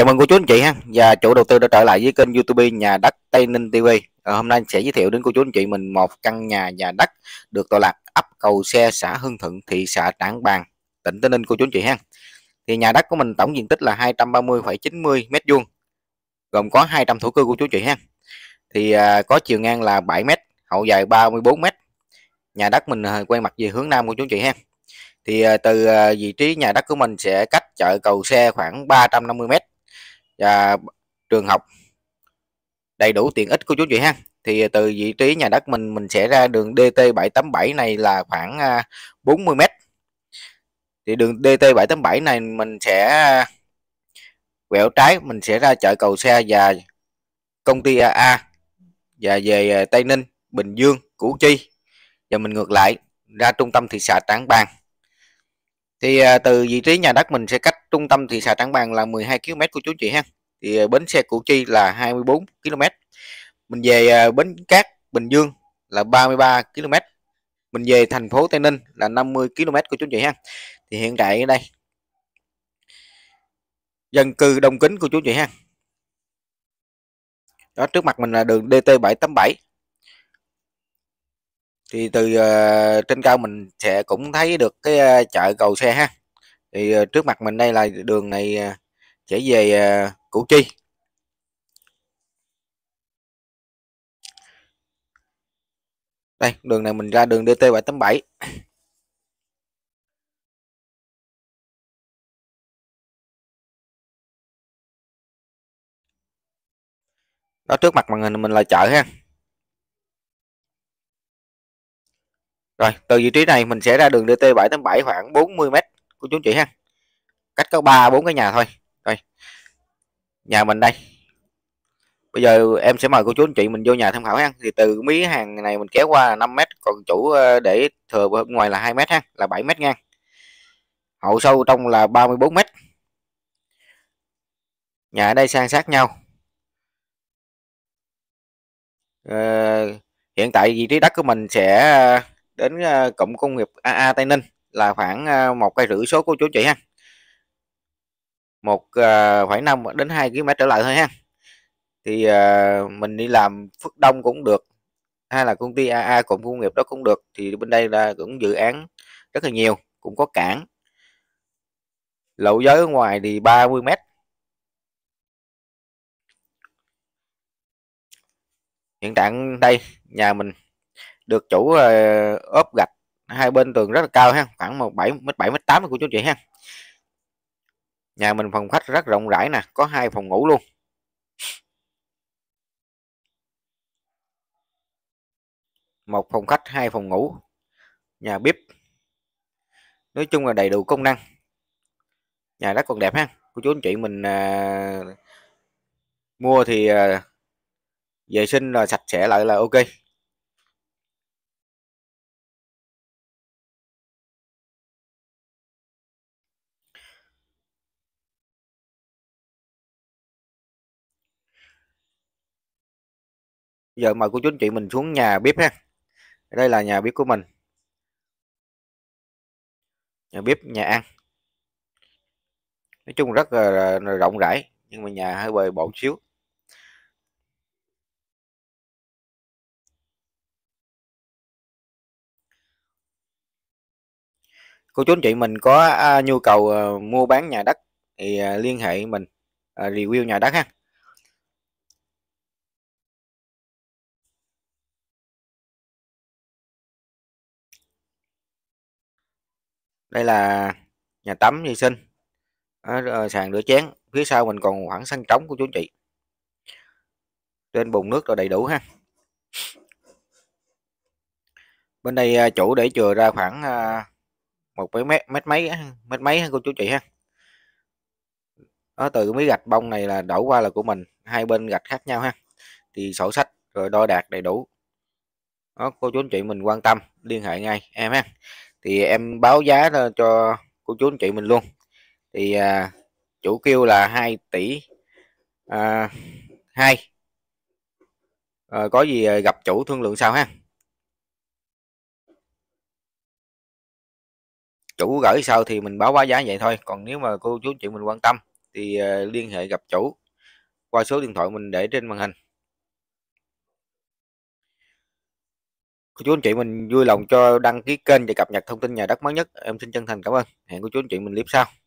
Chào mừng cô chú anh chị ha và chủ đầu tư đã trở lại với kênh YouTube nhà đất Tây Ninh TV. À, ờ, hôm nay sẽ giới thiệu đến cô chú anh chị mình một căn nhà nhà đất được tọa lạc ấp Cầu Xe, xã Hưng Thuận, thị xã Trảng Bàng, tỉnh Tây Ninh cô chú anh chị ha. Thì nhà đất của mình tổng diện tích là 230,90 m2, gồm có 200 thổ cư của chú anh chị ha. Thì à, có chiều ngang là 7 m, hậu dài 34 m. Nhà đất mình à, quay mặt về hướng nam cô chú anh chị ha. Thì à, từ à, vị trí nhà đất của mình sẽ cách chợ Cầu Xe khoảng 350 m và trường học đầy đủ tiện ích của chú chị ha thì từ vị trí nhà đất mình mình sẽ ra đường DT787 này là khoảng 40 à, m thì đường DT787 này mình sẽ à, quẹo trái mình sẽ ra chợ cầu xe và công ty AA và về à, Tây Ninh Bình Dương Củ Chi và mình ngược lại ra trung tâm thị xã Trảng Bàng thì à, từ vị trí nhà đất mình sẽ cách trung tâm thị xã Trảng Bàng là 12 km của chú chị ha thì à, bến xe Củ Chi là 24 km mình về à, bến Cát Bình Dương là 33 km mình về thành phố Tây Ninh là 50 km của chú chị ha thì hiện tại ở đây dân cư đông kính của chú chị ha đó trước mặt mình là đường DT 787 thì từ uh, trên cao mình sẽ cũng thấy được cái uh, chợ cầu xe ha thì uh, trước mặt mình đây là đường này uh, về uh, củ chi đây đường này mình ra đường dt 787 đó trước mặt màn hình mình là chợ ha rồi từ vị trí này mình sẽ ra đường dt 787 khoảng 40 m của chú chị ha cách có ba bốn cái nhà thôi rồi nhà mình đây bây giờ em sẽ mời cô chú anh chị mình vô nhà tham khảo ha thì từ mí hàng này mình kéo qua là 5 mét còn chủ ờ, để thừa bên ngoài là 2 mét ha là 7 mét ngang hậu sâu trong là 34 mét nhà ở đây san sát nhau ờ, hiện tại vị trí đất của mình sẽ đến à, cụm công nghiệp AA Tây Ninh là khoảng à, một cây rưỡi số của chú chị ha một à, khoảng năm đến 2 km trở lại thôi ha thì mình đi làm Phước Đông cũng được hay là công ty AA cụm công nghiệp đó cũng được thì bên đây là cũng dự án rất là nhiều cũng có cảng lộ giới ở ngoài thì 30 mét hiện trạng đây nhà mình được chủ ờ, ốp gạch hai bên tường rất là cao ha khoảng một bảy mét bảy mét tám của chú chị ha nhà mình phòng khách rất rộng rãi nè có hai phòng ngủ luôn một phòng khách hai phòng ngủ nhà bếp nói chung là đầy đủ công năng nhà rất còn đẹp ha của chú anh chị mình à, mua thì à, vệ sinh là sạch sẽ lại là ok giờ mời cô chú anh chị mình xuống nhà bếp ha đây là nhà bếp của mình nhà bếp nhà ăn nói chung rất là, rộng rãi nhưng mà nhà hơi bề bộn xíu cô chú anh chị mình có à, nhu cầu à, mua bán nhà đất thì à, liên hệ mình review nhà đất ha đây là nhà tắm vệ sinh à, sàn rửa chén phía sau mình còn khoảng sân trống của chú chị trên bồn nước là đầy đủ ha bên đây ờ, chủ để chừa ra khoảng ờ, một mấy mét mét mấy mét mấy cô chú chị ha đó, từ mấy gạch bông này là đổ qua là của mình hai bên gạch khác nhau ha thì sổ sách rồi đo đạc đầy đủ đó cô chú anh chị mình quan tâm liên hệ ngay em ha thì em báo giá cho cô chú anh chị mình luôn thì à, chủ kêu là 2 tỷ à, 2 à, ờ, có gì à, gặp chủ thương lượng sau ha chủ gửi sau thì mình báo báo giá vậy thôi còn nếu mà cô chú chị mình quan tâm thì à, liên hệ gặp chủ qua số điện thoại mình để trên màn hình cô chú anh chị mình vui lòng cho đăng ký kênh và cập nhật thông tin nhà đất mới nhất em xin chân thành cảm ơn hẹn cô chú anh chị mình clip sau